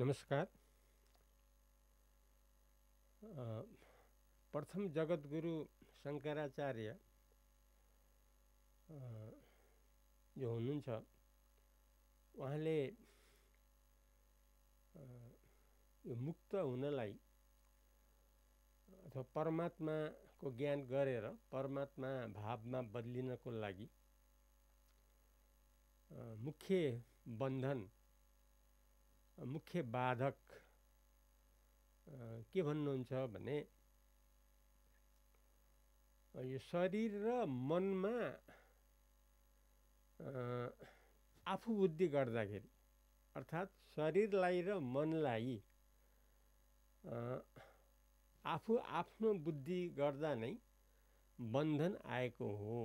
नमस्कार प्रथम जगद्गुरु शङ्कराचार्य जो हुनुहुन्छ उहाँले यो मुक्त हुनलाई अथवा परमात्माको ज्ञान गरेर परमात्मा भावमा बदलिनको लागि मुख्य बन्धन मुख्य बाधक के भन्नुहुन्छ भने यो शरीर र मनमा आफू बुद्धि गर्दाखेरि अर्थात् शरीरलाई र मनलाई आफू आफ्नो बुद्धि गर्दा नै बन्धन आएको हो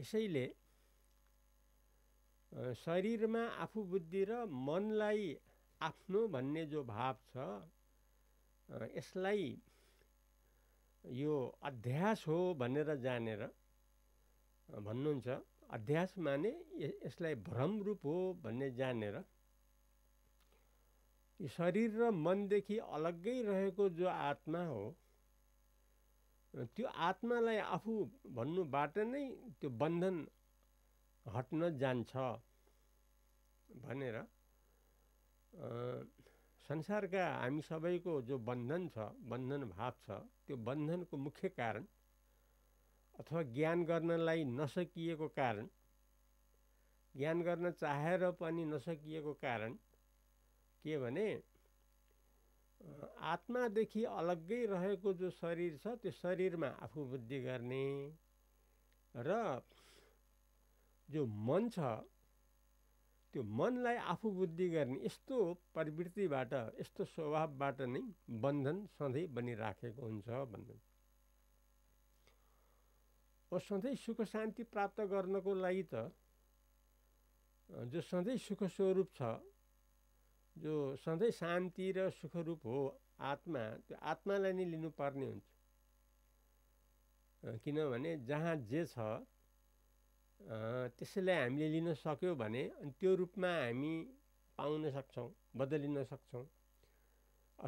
यसैले शरीरमा आफू बुद्धि र मनलाई आफ्नो भन्ने जो भाव छ यसलाई यो अध्यास हो भनेर जानेर भन्नुहुन्छ अध्यास माने यसलाई भ्रम रूप हो भन्ने जानेर यो शरीर र मनदेखि अलग्गै रहेको जो आत्मा हो त्यो आत्मालाई आफू भन्नुबाट नै त्यो बन्धन हट्न जान्छ भनेर संसारका हामी सबैको जो बन्धन छ बन्धन भाव छ त्यो बन्धनको मुख्य कारण अथवा ज्ञान गर्नलाई नसकिएको कारण ज्ञान गर्न चाहेर पनि नसकिएको कारण के भने आत्मादेखि अलग्गै रहेको जो शरीर छ त्यो शरीरमा आफू बुद्धि गर्ने र जो मन छ त्यो मनलाई आफू बुद्धि गर्ने यस्तो प्रवृत्तिबाट यस्तो स्वभावबाट नै बन्धन सधैँ बनिराखेको हुन्छ हो सधैँ सुख शान्ति प्राप्त गर्नको लागि त जो सधैँ सुख स्वरूप छ जो सधैँ शान्ति र सुखरूप हो आत्मा त्यो आत्मालाई नै लिनुपर्ने हुन्छ किनभने जहाँ जे छ त्यसैलाई हामीले लिन सक्यौँ भने अनि त्यो रूपमा हामी पाउन सक्छौँ बदलिन सक्छौँ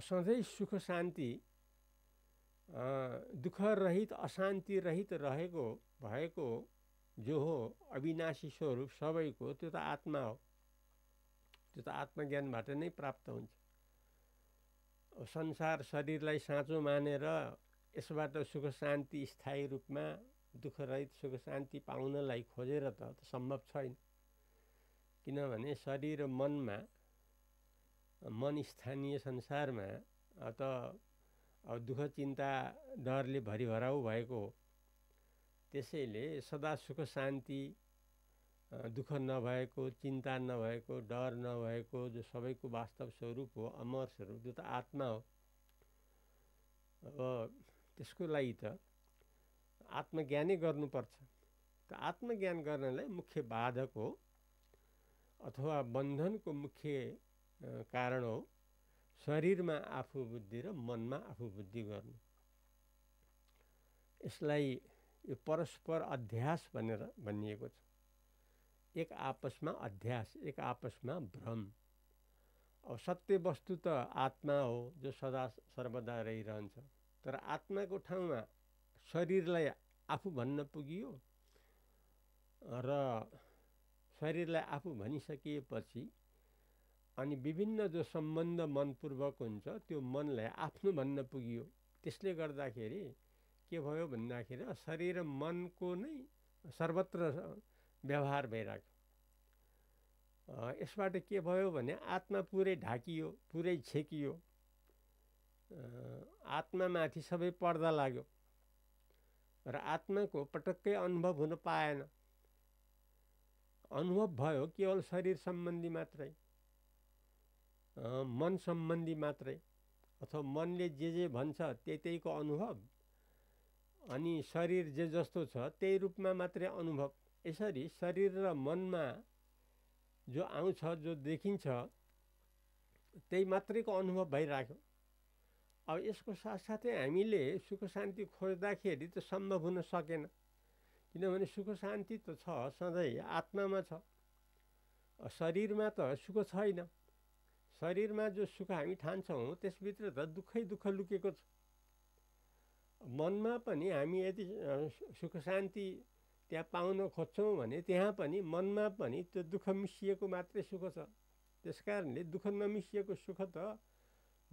सधैँ सुख शान्ति दुःख रहित अशान्ति रहित रहेको भएको जो हो अविनाशी स्वरूप सबैको त्यो त आत्मा हो त्यो त आत्मज्ञानबाट नै प्राप्त हुन्छ संसार शरीरलाई साँचो मानेर यसबाट सुख शान्ति स्थायी रूपमा दुःखरहित सुख शान्ति पाउनलाई खोजेर त सम्भव छैन किनभने शरीर र मनमा मन स्थानीय संसारमा त अब दुःख चिन्ता डरले भरिभराउ भएको हो त्यसैले सदा सुख शान्ति दुःख नभएको चिन्ता नभएको डर नभएको जो सबैको वास्तव स्वरूप हो अमर स्वरूप जो त आत्मा हो अब त्यसको लागि त आत्मज्ञानै गर्नुपर्छ त आत्मज्ञान गर्नलाई मुख्य बाधक हो अथवा बन्धनको मुख्य कारण हो शरीरमा आफू बुद्धि र मनमा आफू बुद्धि गर्नु यसलाई यो परस्पर अध्यास भनेर भनिएको छ एक आपसमा अध्यास एक आपसमा भ्रम अब सत्य वस्तु त आत्मा हो जो सदा सर्वदा रहिरहन्छ तर आत्माको ठाउँमा शरीरलाई आफू भन्न पुगियो र शरीरलाई आफू भनिसकिएपछि अनि विभिन्न जो सम्बन्ध मनपूर्वक हुन्छ त्यो मनलाई आफ्नो भन्न पुगियो त्यसले गर्दाखेरि के भयो भन्दाखेरि शरीर र मनको नै सर्वत्र व्यवहार भइरहेको यसबाट के भयो भने आत्मा पुरै ढाकियो पुरै छेकियो आत्मामाथि सबै पर्दा लाग्यो र आत्माको पटक्कै अनुभव हुन पाएन अनुभव भयो केवल शरीर सम्बन्धी मात्रै मन सम्बन्धी मात्रै अथवा मनले जे जे भन्छ त्यही त्यहीको अनुभव अनि शरीर जे जस्तो छ त्यही रूपमा मात्रै अनुभव यसरी शरीर र मनमा जो आउँछ जो देखिन्छ त्यही मात्रैको अनुभव भइराख्यो अब यसको साथसाथै हामीले सुख शान्ति खोज्दाखेरि त सम्भव हुन सकेन किनभने सुख शान्ति त छ सधैँ आत्मामा छ शरीरमा त सुख छैन शरीरमा जो सुख हामी ठान्छौँ त्यसभित्र त दुःखै दुःख लुकेको छ मनमा पनि हामी यदि सुख शान्ति त्यहाँ पाउन खोज्छौँ भने त्यहाँ पनि मनमा पनि त्यो दुःख मिसिएको मात्रै सुख छ त्यस कारणले दुःख नमिसिएको सुख त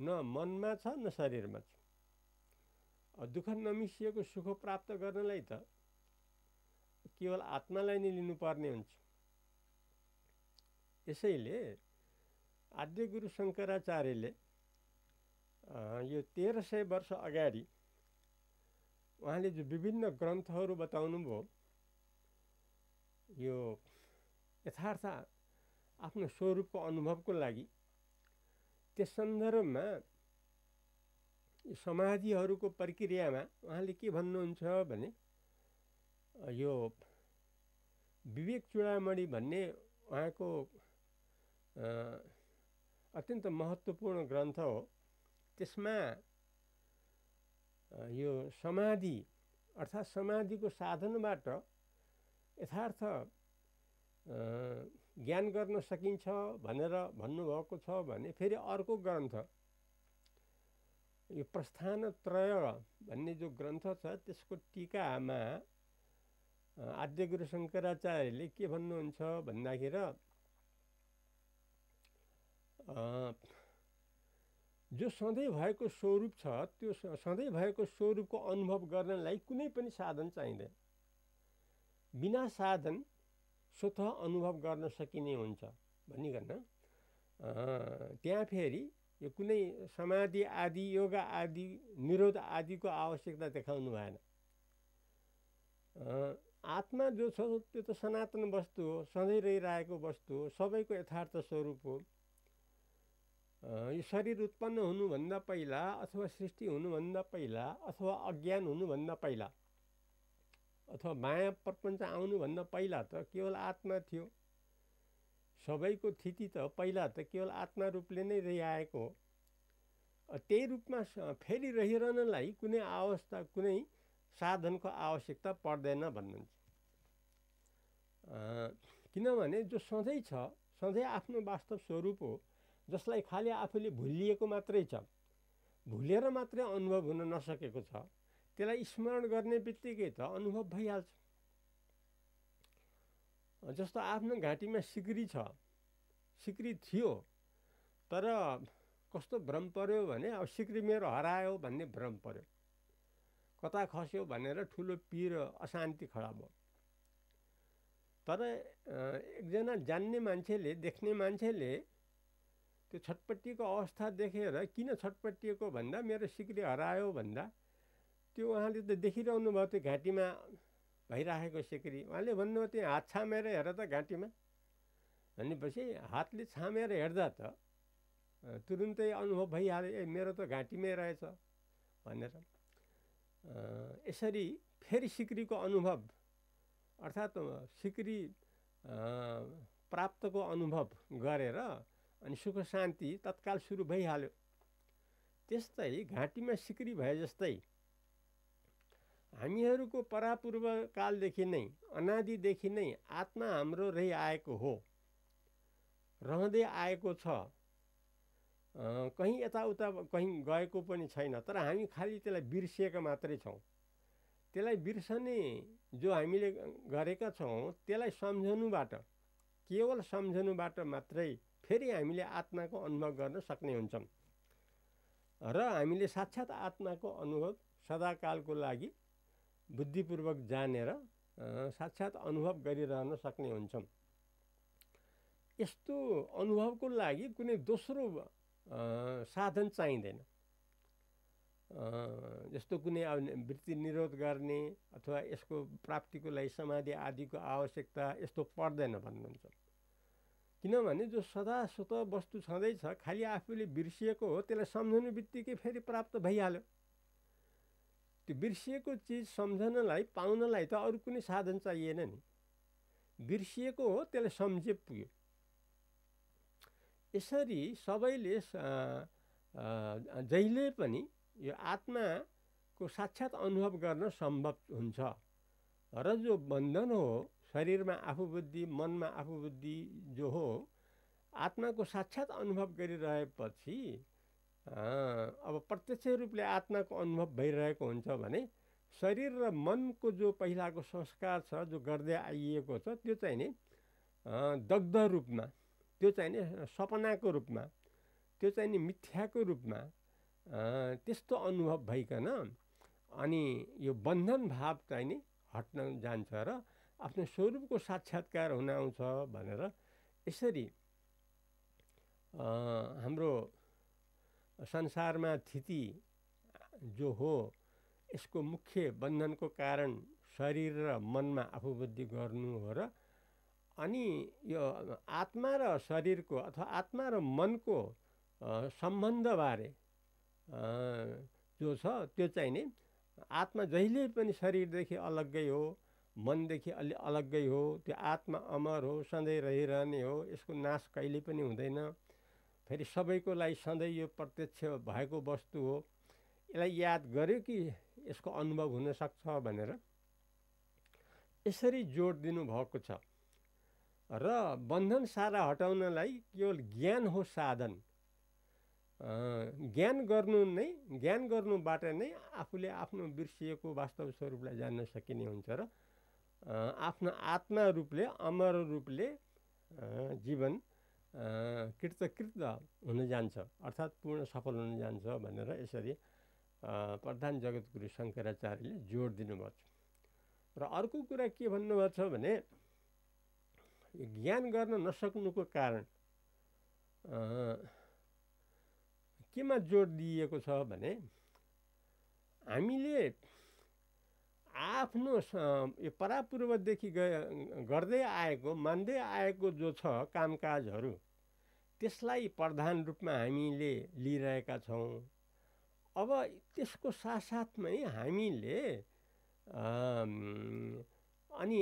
न मनमा छ न शरीरमा छ दुःख नमिसिएको सुख प्राप्त गर्नलाई त केवल आत्मालाई नै लिनुपर्ने हुन्छ यसैले आद्य गुरु शङ्कराचार्यले यो तेह्र सय वर्ष अगाडि उहाँले जो विभिन्न ग्रन्थहरू भयो यो यथार्थ आफ्नो स्वरूपको अनुभवको लागि त्यस सन्दर्भमा समाधिहरूको प्रक्रियामा उहाँले के भन्नुहुन्छ भने यो विवेक चुडामणि भन्ने उहाँको अत्यन्त महत्त्वपूर्ण ग्रन्थ हो त्यसमा यो समाधि अर्थात् समाधिको साधनबाट यथार्थ ज्ञान गर्न सकिन्छ भनेर भन्नुभएको छ भने फेरि अर्को ग्रन्थ यो प्रस्थानत्रय भन्ने जो ग्रन्थ छ त्यसको टिकामा आद्य गुरु शङ्कराचार्यले के भन्नुहुन्छ भन्दाखेरि जो सधैँ भएको स्वरूप छ त्यो सधैँ भएको स्वरूपको अनुभव गर्नलाई कुनै पनि साधन चाहिँदैन बिना साधन स्वत अनुभव गर्न सकिने हुन्छ भनिकन त्यहाँ फेरि यो कुनै समाधि आदि योगा आदि निरोध आदिको आवश्यकता देखाउनु भएन आत्मा जो छ त्यो त सनातन वस्तु हो सधैँ रहिरहेको वस्तु हो सबैको यथार्थ स्वरूप हो यो शरीर उत्पन्न हुनुभन्दा पहिला अथवा सृष्टि हुनुभन्दा पहिला अथवा अज्ञान हुनुभन्दा पहिला अथवा माया प्रपञ्च आउनुभन्दा पहिला त केवल आत्मा थियो सबैको थिति त पहिला त केवल आत्मा रूपले नै रहिआएको हो त्यही रूपमा फेरि रहिरहनलाई कुनै अवस्था कुनै साधनको आवश्यकता पर्दैन भन्नुहुन्छ किनभने जो सधैँ छ सधैँ आफ्नो वास्तव स्वरूप हो जसलाई खालि आफूले भुलिएको मात्रै छ भुलेर मात्रै अनुभव हुन नसकेको छ त्यसलाई स्मरण गर्ने बित्तिकै त अनुभव भइहाल्छ जस्तो आफ्नो घाँटीमा सिक्री छ सिक्री थियो तर कस्तो भ्रम पऱ्यो भने अब सिक्री मेरो हरायो भन्ने भ्रम पर्यो कता खस्यो भनेर ठुलो पिर अशान्ति खडा भयो तर एकजना जान्ने मान्छेले देख्ने मान्छेले त्यो छटपट्टिको अवस्था देखेर किन छटपट्टिएको भन्दा मेरो सिक्री हरायो भन्दा त्यो उहाँले त देखिरहनु भयो त्यो घाँटीमा भइराखेको सिक्री उहाँले भन्नुभयो त्यहाँ हात छामेर हेर त घाँटीमा भनेपछि हातले छामेर हेर्दा त तुरुन्तै अनुभव भइहाल्यो ए मेरो त घाँटीमै रहेछ भनेर यसरी फेरि सिक्रीको अनुभव अर्थात् सिक्री प्राप्तको अनुभव गरेर अनि सुख शान्ति तत्काल सुरु भइहाल्यो त्यस्तै घाँटीमा सिक्री भए जस्तै हामीहरूको परापूर्वकालदेखि नै अनादिदेखि नै आत्मा हाम्रो रहि आएको हो रहँदै आएको छ कहीँ यताउता कहीँ गएको पनि छैन तर हामी खालि त्यसलाई बिर्सिएका मात्रै छौँ त्यसलाई बिर्सने जो हामीले गरेका छौँ त्यसलाई सम्झनुबाट केवल सम्झनुबाट मात्रै फेरि हामीले आत्माको अनुभव गर्न सक्ने हुन्छौँ र हामीले साक्षात आत्माको अनुभव सदाकालको लागि बुद्धिपूर्वक जानेर साक्षात अनुभव गरिरहन सक्ने हुन्छौँ यस्तो अनुभवको लागि कुनै दोस्रो साधन चाहिँदैन जस्तो कुनै वृत्ति निरोध गर्ने अथवा यसको प्राप्तिको लागि समाधि आदिको आवश्यकता यस्तो पर्दैन भन्नुहुन्छ किनभने जो सदा स्वत वस्तु छँदैछ खालि आफूले बिर्सिएको हो त्यसलाई सम्झनु बित्तिकै फेरि प्राप्त भइहाल्यो त्यो बिर्सिएको चिज सम्झनलाई पाउनलाई त अरू कुनै साधन चाहिएन नि बिर्सिएको हो त्यसलाई सम्झे पुग्यो यसरी सबैले जहिले पनि यो आत्माको साक्षात अनुभव गर्न सम्भव हुन्छ र जो बन्धन हो शरीरमा आफू बुद्धि मनमा आफू बुद्धि जो हो आत्माको साक्षात अनुभव गरिरहेपछि अब प्रत्यक्ष रूपले आत्माको अनुभव भइरहेको हुन्छ भने शरीर र मनको जो पहिलाको संस्कार छ जो गर्दै आइएको छ त्यो चाहिँ नि दग्ध रूपमा त्यो चाहिँ नि सपनाको रूपमा त्यो चाहिँ नि मिथ्याको रूपमा त्यस्तो अनुभव भइकन अनि यो बन्धन भाव चाहिँ नि हट्न जान्छ र आफ्नो स्वरूपको साक्षात्कार हुन आउँछ भनेर यसरी हाम्रो संसारमा थिति जो हो यसको मुख्य बन्धनको कारण शरीर र मनमा बुद्धि गर्नु हो र अनि यो आत्मा र शरीरको अथवा आत्मा र मनको सम्बन्धबारे जो छ त्यो चाहिँ नि आत्मा जहिले पनि शरीरदेखि अलग्गै हो मनदेखि अलि अलग्गै हो त्यो आत्मा अमर हो सधैँ रहिरहने हो यसको नाश कहिले पनि हुँदैन फेरि सबैको लागि सधैँ यो प्रत्यक्ष भएको वस्तु हो यसलाई याद गर्यो कि यसको अनुभव हुनसक्छ भनेर यसरी जोड दिनुभएको छ र बन्धन सारा हटाउनलाई केवल ज्ञान हो साधन ज्ञान गर्नु नै ज्ञान गर्नुबाट नै आफूले आफ्नो बिर्सिएको वास्तव स्वरूपलाई जान्न सकिने हुन्छ र आफ्नो आत्मा रूपले अमर रूपले जीवन कृतकृत हुन जान्छ अर्थात् पूर्ण सफल हुन जान्छ भनेर यसरी प्रधान जगतगुरु शङ्कराचार्यले जोड दिनुभएको छ र अर्को कुरा के भन्नुभएको छ भने ज्ञान गर्न नसक्नुको कारण केमा जोड दिइएको छ भने हामीले आफ्नो यो परापूर्वदेखि ग गर्दै आएको मान्दै आएको जो छ कामकाजहरू त्यसलाई प्रधान रूपमा हामीले लिइरहेका छौँ अब त्यसको साथसाथमै हामीले अनि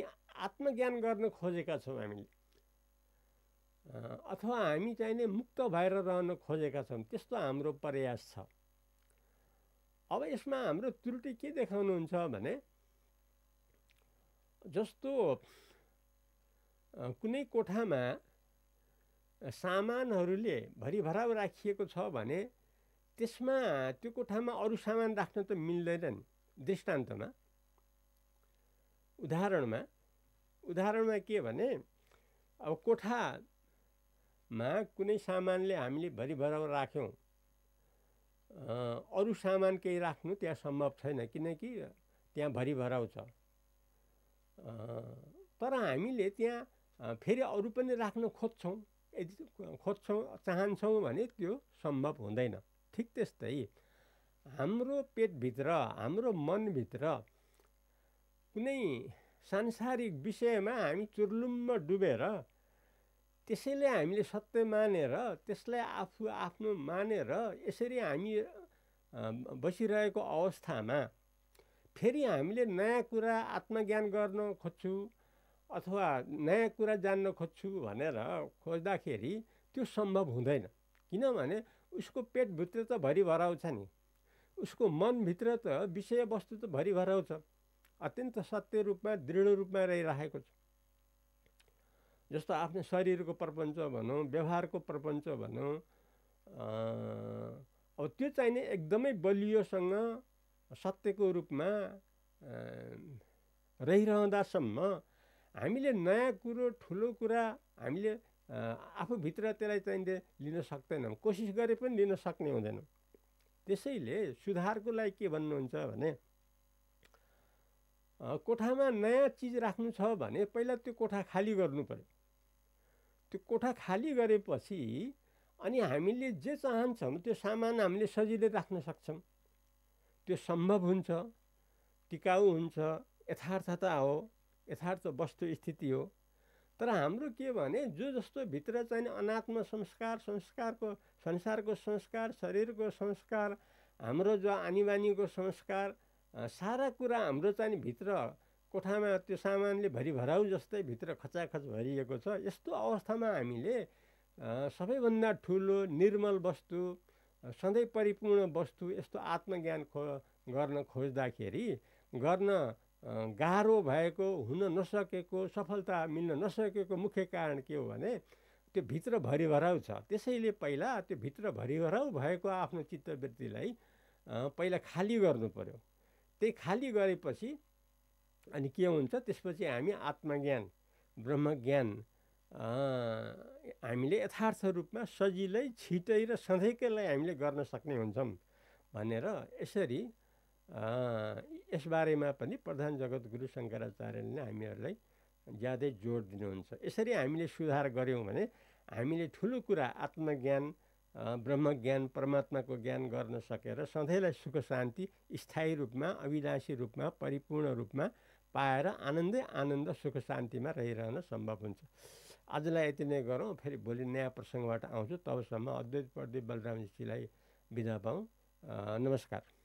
आत्मज्ञान गर्न खोजेका छौँ हामीले अथवा हामी चाहिँ चाहिने मुक्त भएर रहन खोजेका छौँ त्यस्तो हाम्रो प्रयास छ अब यसमा हाम्रो त्रुटि के देखाउनुहुन्छ भने जस्तो कुनै कोठामा सामानहरूले भरिभराउ राखिएको छ भने त्यसमा त्यो कोठामा अरू सामान राख्न त मिल्दैन नि दृष्टान्तमा उदाहरणमा उदाहरणमा के भने अब कोठामा कुनै सामानले हामीले भरिभराउ राख्यौँ अरू सामान केही राख्नु त्यहाँ सम्भव छैन किनकि त्यहाँ भरिभराउ छ तर हामीले त्यहाँ फेरि अरू पनि राख्न खोज्छौँ यदि खोज्छौँ चाहन्छौँ भने त्यो सम्भव हुँदैन ठिक त्यस्तै हाम्रो पेटभित्र हाम्रो मनभित्र कुनै सांसारिक विषयमा हामी चुर्लुम्म डुबेर त्यसैले हामीले सत्य मानेर त्यसलाई आफू आफ्नो मानेर यसरी हामी बसिरहेको अवस्थामा फेरि हामीले नयाँ कुरा आत्मज्ञान गर्न खोज्छु अथवा नयाँ कुरा जान्न खोज्छु भनेर खोज्दाखेरि त्यो सम्भव हुँदैन किनभने उसको पेटभित्र त भरिभराउ छ नि उसको मनभित्र त विषयवस्तु त भरिभराउ छ अत्यन्त सत्य रूपमा दृढ रूपमा रहिराखेको छ जस्तो आफ्नो शरीरको प्रपञ्च भनौँ व्यवहारको प्रपञ्च भनौँ अब त्यो चाहिँ नि एकदमै बलियोसँग सत्यको रूपमा रहिरहँदासम्म हामीले नयाँ कुरो ठुलो कुरा हामीले आफूभित्र त्यसलाई चाहिँ लिन सक्दैनौँ कोसिस गरे पनि लिन सक्ने हुँदैनौँ त्यसैले सुधारको लागि के भन्नुहुन्छ भने कोठामा नयाँ चिज राख्नु छ भने पहिला त्यो कोठा खाली गर्नु पऱ्यो त्यो कोठा खाली गरेपछि अनि हामीले जे चाहन्छौँ त्यो सामान हामीले सजिलै राख्न सक्छौँ त्यो सम्भव हुन्छ टिकाउ हुन्छ यथार्थता हो यथार्थ वस्तु स्थिति हो तर हाम्रो के भने जो जस्तो भित्र चाहिँ अनात्म संस्कार संस्कारको संसारको संस्कार शरीरको संस्कार हाम्रो जो आनीबानीको संस्कार सारा कुरा हाम्रो चाहिँ भित्र कोठामा त्यो सामानले भरिभराउ जस्तै भित्र खचाखच भरिएको छ यस्तो अवस्थामा हामीले सबैभन्दा ठुलो निर्मल वस्तु सधैँ परिपूर्ण वस्तु यस्तो आत्मज्ञान खो गर्न खोज्दाखेरि गर्न गाह्रो भएको हुन नसकेको सफलता मिल्न नसकेको मुख्य कारण के हो भने त्यो भित्र भरिभराउ छ त्यसैले पहिला त्यो भित्र भरिभराउ भएको आफ्नो चित्तवृत्तिलाई पहिला खाली गर्नु पऱ्यो त्यही खाली गरेपछि अनि के हुन्छ त्यसपछि हामी आत्मज्ञान ब्रह्मज्ञान हामीले यथार्थ रूपमा सजिलै छिटै र सधैँकैलाई हामीले गर्न सक्ने हुन्छौँ भनेर यसरी यसबारेमा पनि प्रधान जगत गुरु शङ्कराचार्यले नै हामीहरूलाई ज्यादै जोड दिनुहुन्छ यसरी हामीले सुधार गऱ्यौँ भने हामीले ठुलो कुरा आत्मज्ञान ब्रह्मज्ञान परमात्माको ज्ञान गर्न सकेर सधैँलाई सुख शान्ति स्थायी रूपमा अविनाशी रूपमा परिपूर्ण रूपमा पाएर आनन्दै आनन्द सुख शान्तिमा रहिरहन सम्भव हुन्छ आजलाई यति नै गरौँ फेरि भोलि नयाँ प्रसङ्गबाट आउँछु तबसम्म अद्वैत प्रदीप बलरामजीलाई बिदा पाऊँ नमस्कार